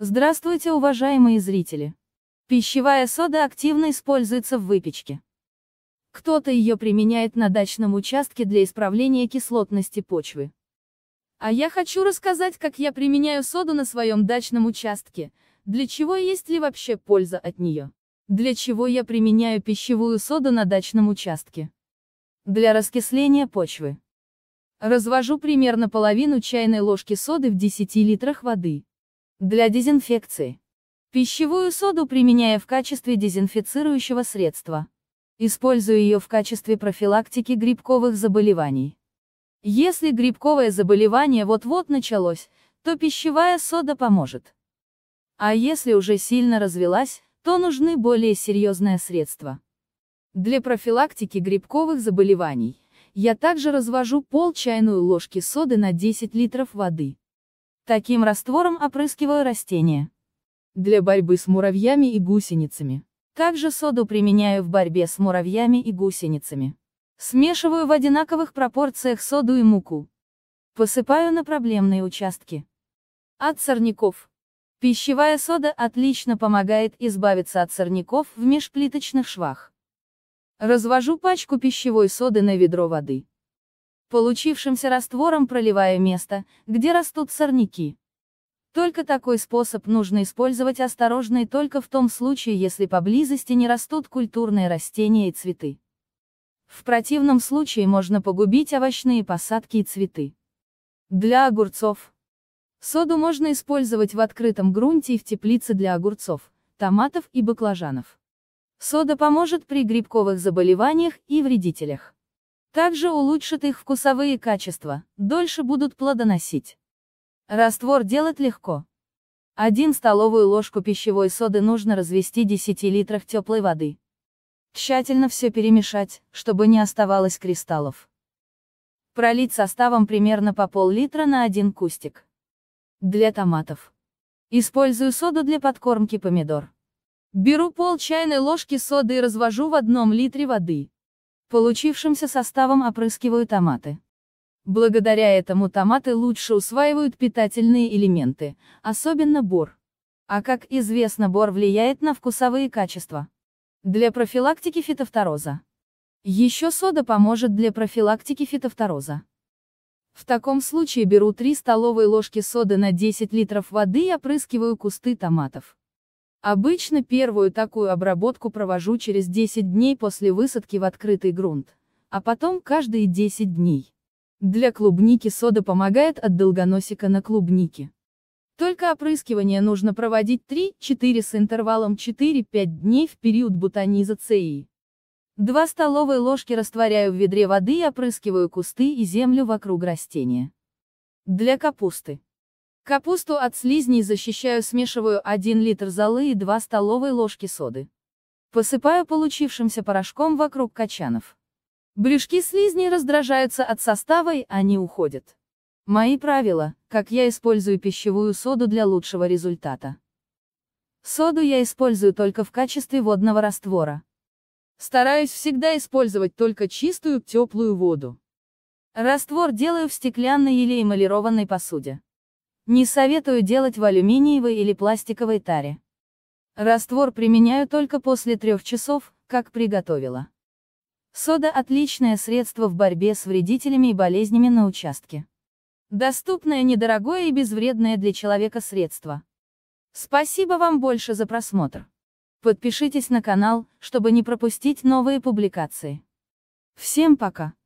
Здравствуйте, уважаемые зрители! Пищевая сода активно используется в выпечке. Кто-то ее применяет на дачном участке для исправления кислотности почвы. А я хочу рассказать, как я применяю соду на своем дачном участке, для чего и есть ли вообще польза от нее. Для чего я применяю пищевую соду на дачном участке? Для раскисления почвы. Развожу примерно половину чайной ложки соды в 10 литрах воды. Для дезинфекции. Пищевую соду применяя в качестве дезинфицирующего средства. Использую ее в качестве профилактики грибковых заболеваний. Если грибковое заболевание вот-вот началось, то пищевая сода поможет. А если уже сильно развелась, то нужны более серьезные средства. Для профилактики грибковых заболеваний я также развожу пол чайной ложки соды на 10 литров воды. Таким раствором опрыскиваю растения. Для борьбы с муравьями и гусеницами. Также соду применяю в борьбе с муравьями и гусеницами. Смешиваю в одинаковых пропорциях соду и муку. Посыпаю на проблемные участки. От сорняков. Пищевая сода отлично помогает избавиться от сорняков в межплиточных швах. Развожу пачку пищевой соды на ведро воды. Получившимся раствором проливаю место, где растут сорняки. Только такой способ нужно использовать осторожно и только в том случае, если поблизости не растут культурные растения и цветы. В противном случае можно погубить овощные посадки и цветы. Для огурцов. Соду можно использовать в открытом грунте и в теплице для огурцов, томатов и баклажанов. Сода поможет при грибковых заболеваниях и вредителях. Также улучшит их вкусовые качества, дольше будут плодоносить. Раствор делать легко. 1 столовую ложку пищевой соды нужно развести в 10 литрах теплой воды. Тщательно все перемешать, чтобы не оставалось кристаллов. Пролить составом примерно по пол-литра на один кустик. Для томатов. Использую соду для подкормки помидор. Беру пол чайной ложки соды и развожу в одном литре воды. Получившимся составом опрыскиваю томаты. Благодаря этому томаты лучше усваивают питательные элементы, особенно бор. А как известно, бор влияет на вкусовые качества. Для профилактики фитофтороза. Еще сода поможет для профилактики фитофтороза. В таком случае беру 3 столовые ложки соды на 10 литров воды и опрыскиваю кусты томатов. Обычно первую такую обработку провожу через 10 дней после высадки в открытый грунт, а потом каждые 10 дней. Для клубники сода помогает от долгоносика на клубнике. Только опрыскивание нужно проводить 3-4 с интервалом 4-5 дней в период бутонизации. 2 столовые ложки растворяю в ведре воды и опрыскиваю кусты и землю вокруг растения. Для капусты. Капусту от слизней защищаю, смешиваю 1 литр золы и 2 столовые ложки соды. Посыпаю получившимся порошком вокруг качанов. Брюшки слизней раздражаются от состава и они уходят. Мои правила, как я использую пищевую соду для лучшего результата. Соду я использую только в качестве водного раствора. Стараюсь всегда использовать только чистую, теплую воду. Раствор делаю в стеклянной или эмалированной посуде. Не советую делать в алюминиевой или пластиковой таре. Раствор применяю только после трех часов, как приготовила. Сода – отличное средство в борьбе с вредителями и болезнями на участке. Доступное, недорогое и безвредное для человека средство. Спасибо вам больше за просмотр. Подпишитесь на канал, чтобы не пропустить новые публикации. Всем пока!